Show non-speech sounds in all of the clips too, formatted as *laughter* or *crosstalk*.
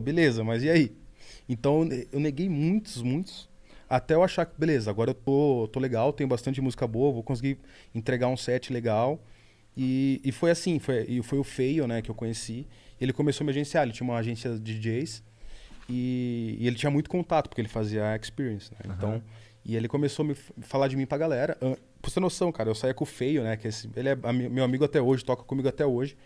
beleza, mas e aí? Então eu neguei muitos, muitos, até eu achar que, beleza, agora eu tô, tô legal, tenho bastante música boa, vou conseguir entregar um set legal. E, e foi assim, foi, e foi o Feio, né, que eu conheci. Ele começou a me agenciar, ele tinha uma agência de DJs e, e ele tinha muito contato, porque ele fazia a Experience, né? Uhum. Então, e ele começou a me falar de mim pra galera. Pra você ter noção, cara, eu saía com o Feio, né, que esse, ele é meu amigo até hoje, toca comigo até hoje.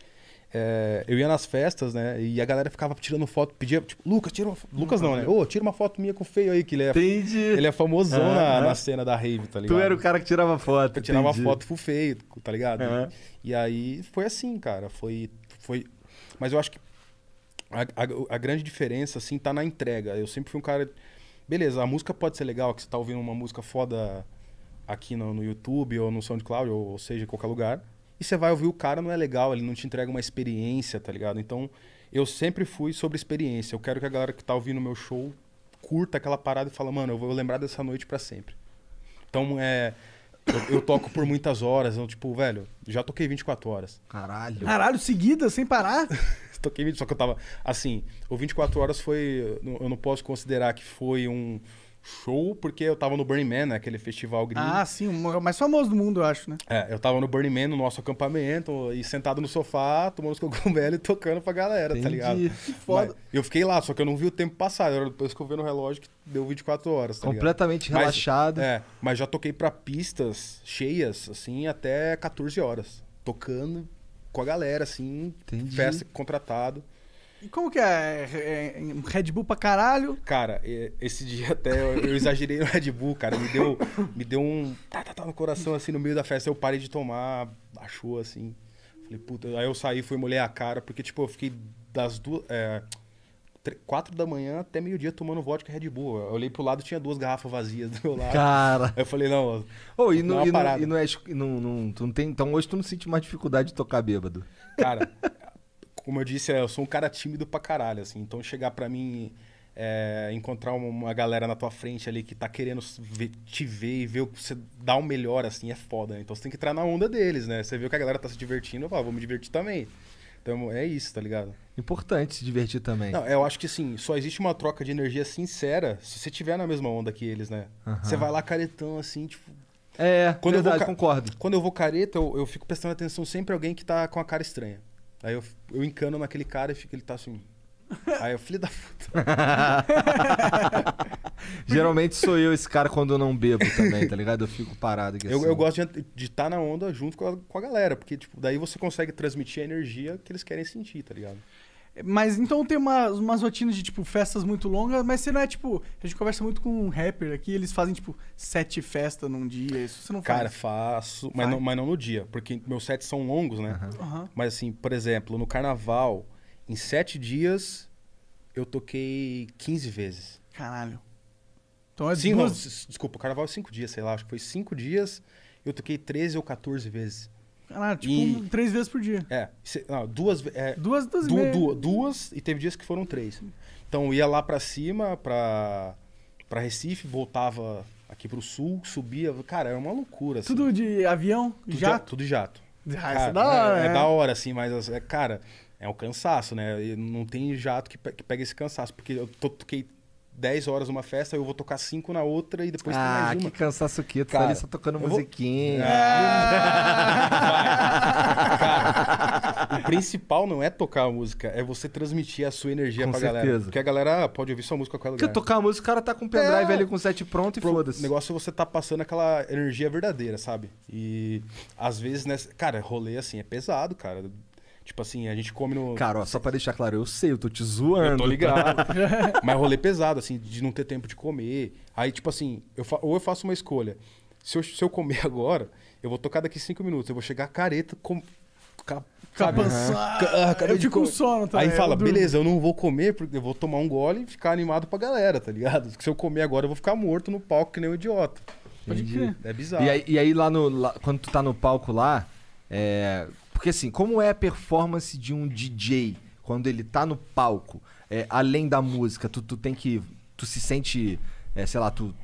É, eu ia nas festas, né? E a galera ficava tirando foto, pedia, tipo, Lucas, tira uma foto. Lucas não, né? Uhum. Ô, oh, tira uma foto minha com o feio aí, que ele é. Entendi. Ele é famosão uhum. na, na, cena da Rave, tá ligado? Tu era o cara que tirava foto. Eu tirava entendi. foto o feio, tá ligado? Uhum. E, e aí foi assim, cara. Foi. foi... Mas eu acho que a, a, a, grande diferença, assim, tá na entrega. Eu sempre fui um cara. Beleza, a música pode ser legal, que você tá ouvindo uma música foda aqui no, no YouTube ou no SoundCloud, ou, ou seja, em qualquer lugar. E você vai ouvir o cara, não é legal, ele não te entrega uma experiência, tá ligado? Então, eu sempre fui sobre experiência. Eu quero que a galera que tá ouvindo o meu show curta aquela parada e fala, mano, eu vou lembrar dessa noite para sempre. Então, é. Eu, eu, toco por muitas horas. Eu, tipo, velho, já toquei 24 horas. Caralho. Caralho, seguida, sem parar? *laughs* toquei 20, só que eu tava. Assim, o 24 horas foi. Eu não posso considerar que foi um show porque eu tava no Burning Man, né? Aquele festival gringo. Ah, sim, o mais famoso do mundo, eu acho, né? É, eu tava no Burning Man, no nosso acampamento, e sentado no sofá, tomando os cogumelos *laughs* e tocando pra galera, tá Entendi. tá ligado? Que foda. Mas eu fiquei lá, só que eu não vi o tempo passar. Era depois que eu vi no relógio que deu 24 horas, tá Completamente ligado? relaxado. Mas, é, mas já toquei pra pistas cheias, assim, até 14 horas. Tocando com a galera, assim, Entendi. festa contratado. E como que é? É, é? é, Red Bull pra caralho? Cara, esse dia até eu, eu exagerei no Red Bull, cara. Me deu, me deu um tá, tá, tá no coração, assim, no meio da festa. Eu parei de tomar, baixou, assim. Falei, puta. Aí eu saí, fui molhar a cara, porque, tipo, eu fiquei das duas... É, quatro da manhã até meio-dia tomando vodka Red Bull. Eu olhei pro lado tinha duas garrafas vazias do meu lado. Cara. Aí eu falei, não. Oh, e, não, e, não, e não é. Não, não, tu não tem, então hoje tu não sente mais dificuldade de tocar bêbado. Cara, como eu disse, é, eu sou um cara tímido pra caralho, assim. Então chegar pra mim, é, encontrar uma galera na tua frente ali que tá querendo ver, te ver e ver o que você dá o melhor, assim, é foda. Né? Então você tem que entrar na onda deles, né? Você vê que a galera tá se divertindo, eu falo, ah, vou me divertir também. Então é isso, tá ligado? Importante se divertir também. Não, eu acho que sim, só existe uma troca de energia sincera se você tiver na mesma onda que eles, né? Uhum. Você vai lá caretão, assim, tipo, é, quando verdade, eu vou, concordo. Quando eu vou careta, eu, eu fico prestando atenção sempre alguém que tá com a cara estranha. Aí eu, eu encano naquele cara e fico ele tá assim. *laughs* Aí eu, filho da puta. *laughs* Geralmente sou eu esse cara quando eu não bebo também, tá ligado? Eu fico parado aqui eu, assim. Eu gosto de estar tá na onda junto com a, com a galera, porque tipo, daí você consegue transmitir a energia que eles querem sentir, tá ligado? Mas então tem uma, umas rotinas de, tipo, festas muito longas, mas você não é, tipo. A gente conversa muito com um rapper aqui, eles fazem, tipo, sete festas num dia. Isso você não Cara, faz. Cara, faço, mas não, mas não, no dia, porque meus sets são longos, né? Uhum. Uhum. Mas assim, por exemplo, no carnaval, em sete dias, eu toquei 15 vezes. Caralho. Então é Sim, duas... não, desculpa, o carnaval é cinco dias, sei lá, acho que foi cinco dias, eu toquei 13 ou 14 vezes. Ah, tipo, e... três vezes por dia. É, não, duas, é, duas, duas, du, e du, duas e teve dias que foram três. Então ia lá para cima, para para Recife, voltava aqui pro sul, subia, cara, era uma loucura. Assim. Tudo de avião, tudo jato? De, tudo de jato. Ah, é cara, é da hora, é, é, da hora, assim, mas, é, cara, é um cansaço, né? Não tem jato que, que pega esse cansaço, porque eu toquei 10 horas uma festa, eu vou tocar 5 na outra e depois ah, tem mais uma. Ah, que cansaço que, tá ali só tocando musiquinha. Vou... Ah, cara, o principal não é tocar a música, é você transmitir a sua energia com pra certeza. galera. Porque a galera ah, pode ouvir sua música com ela. Porque tocar a música, o cara tá com o pendrive é. ali com o set pronto e Pro... foda-se. O negócio é você tá passando aquela energia verdadeira, sabe? E às vezes, né, cara, rolê assim é pesado, cara. Tipo assim, a gente come no. Cara, ó, só pra deixar claro, eu sei, eu tô te zoando. Eu tô tá? ligado. *laughs* mas é rolê pesado, assim, de não ter tempo de comer. Aí, tipo assim, eu fa... ou eu faço uma escolha. Se eu, se eu comer *laughs* agora, eu vou tocar daqui cinco minutos. Eu vou chegar careta, com, Cap... cansado. Ah, eu fico com sono, Aí fala, eu beleza, eu não vou comer, porque eu vou tomar um gole e ficar animado pra galera, tá ligado? Porque se eu comer agora, eu vou ficar morto no palco que nem um idiota. Pode crer. É bizarro. E aí, e aí lá no. Lá, quando tu tá no palco lá, é, porque assim, como é a performance de um DJ quando ele tá no palco, é, além da música, tu, tu tem que. Tu se sente, é, sei lá, tu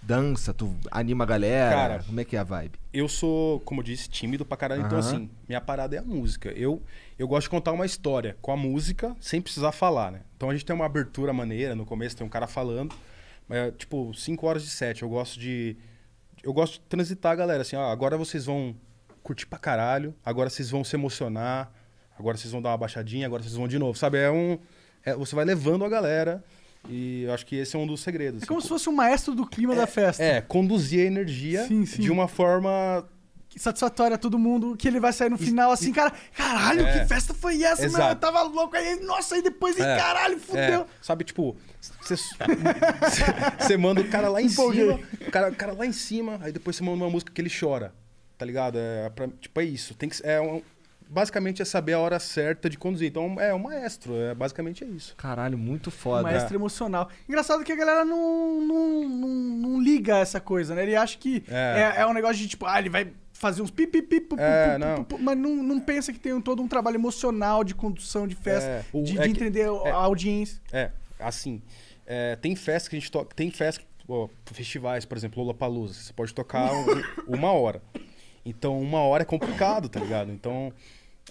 dança, tu anima a galera. Cara, como é que é a vibe? Eu sou, como eu disse, tímido pra caralho, uhum. então assim, minha parada é a música. Eu, eu gosto de contar uma história com a música sem precisar falar, né? Então a gente tem uma abertura maneira, no começo tem um cara falando, mas, tipo, 5 horas de 7, eu gosto de. Eu gosto de transitar a galera, assim, ó, agora vocês vão curti pra caralho, agora vocês vão se emocionar, agora vocês vão dar uma baixadinha, agora vocês vão de novo, sabe? É um. É, você vai levando a galera. E eu acho que esse é um dos segredos. É assim. como se fosse um maestro do clima é, da festa. É, conduzir a energia sim, sim. de uma forma satisfatória a todo mundo, que ele vai sair no final e, assim, e, cara, caralho, é, que festa foi essa, exato. mano? Eu tava louco aí, nossa, aí depois, é, caralho, é. fudeu. É, sabe, tipo, você *laughs* manda o cara lá em cima, o cara, o cara lá em cima, aí depois você manda uma música que ele chora. Tá ligado? É, é, pra, tipo, é isso. Tem que, é um, basicamente é saber a hora certa de conduzir. Então é, é um maestro, é, basicamente é isso. Caralho, muito foda. Um maestro é. emocional. Engraçado que a galera não, não, não, não, liga essa coisa, né? Ele acha que é, é, é um negócio de tipo, ah, ele vai fazer uns pip, pip, pip, é, não. mas não, não pensa que tem um, todo um trabalho emocional de condução de festa, é, o, de, é de que, entender a audiência. É, assim, tem festa que a gente toca, tem festa, ó, festivais, por exemplo, Palusa você pode tocar *laughs* um, uma hora. Então, uma hora é complicado, tá ligado? Então.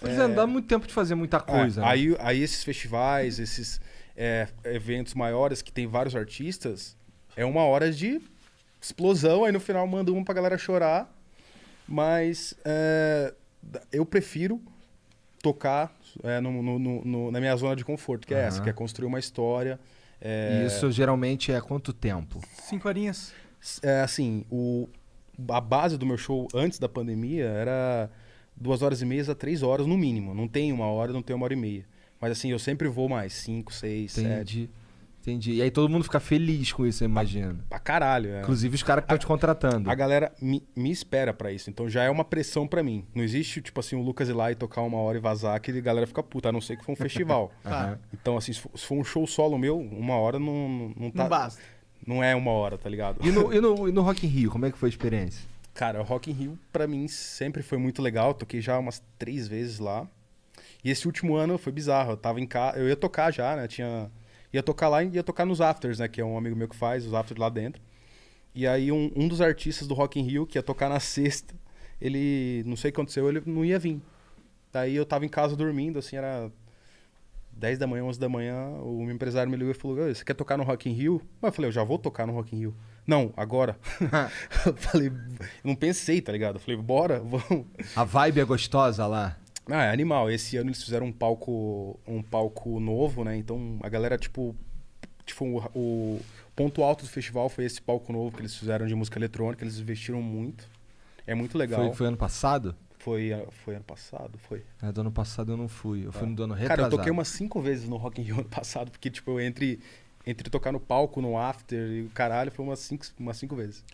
Pois é, é dá muito tempo de fazer muita é, coisa. É, né? aí, aí esses festivais, esses é, eventos maiores que tem vários artistas, é uma hora de explosão, aí no final manda um pra galera chorar. Mas é, eu prefiro tocar no, no, no, na minha zona de conforto, que é uhum. essa, que é construir uma história. isso geralmente é quanto tempo? Cinco horinhas. assim, o, a base do meu show antes da pandemia era duas horas e meia a três horas no mínimo. Não tem uma hora, não tem uma hora e meia. Mas assim, eu sempre vou mais, cinco, seis, Entendi. sete. Entendi. E aí todo mundo fica feliz com isso, eu imagino. Pra caralho, é. Inclusive os caras que estão te contratando. A galera me, me espera para isso, então já é uma pressão para mim. Não existe, tipo assim, o Lucas ir lá e tocar uma hora e vazar, que a galera fica puta, a não ser que for um festival. uhum. *laughs* Então, assim, se for, se for, um show solo meu, uma hora não, não, não tá. Não basta. Não é uma hora, tá ligado? E no, *laughs* e no, e no Rock in Rio, como é que foi a experiência? Cara, o Rock in Rio pra mim sempre foi muito legal. Toquei já umas três vezes lá. E esse último ano foi bizarro. Eu tava em casa, eu ia tocar já, né? Tinha ia tocar lá e ia tocar nos afters, né? Que é um amigo meu que faz os afters lá dentro. E aí um, um dos artistas do Rock in Rio que ia tocar na sexta, ele não sei o que aconteceu, ele não ia vir. Daí eu tava em casa dormindo, assim, era 10 da manhã, 11 da manhã, o meu empresário me ligou e falou: Você quer tocar no Rock in Rio? Mas eu falei: Eu já vou tocar no Rock in Rio. Não, agora. *laughs* *laughs* eu falei: Não pensei, tá ligado? Eu falei: Bora, vamos. A vibe é gostosa lá? Ah, é animal. Esse ano eles fizeram um palco, um palco novo, né? Então a galera, tipo. Tipo, o, o ponto alto do festival foi esse palco novo que eles fizeram de música eletrônica. Eles investiram muito. É muito legal. Foi, foi ano passado? Foi, foi ano passado? Foi. É, do ano passado eu não fui. Eu fui tá. no ano retrasado. Cara, eu toquei umas cinco vezes no Rock in Rio *laughs* ano passado, porque, tipo, eu entre, entre tocar no palco, no after e o caralho, foi umas cinco, umas cinco vezes.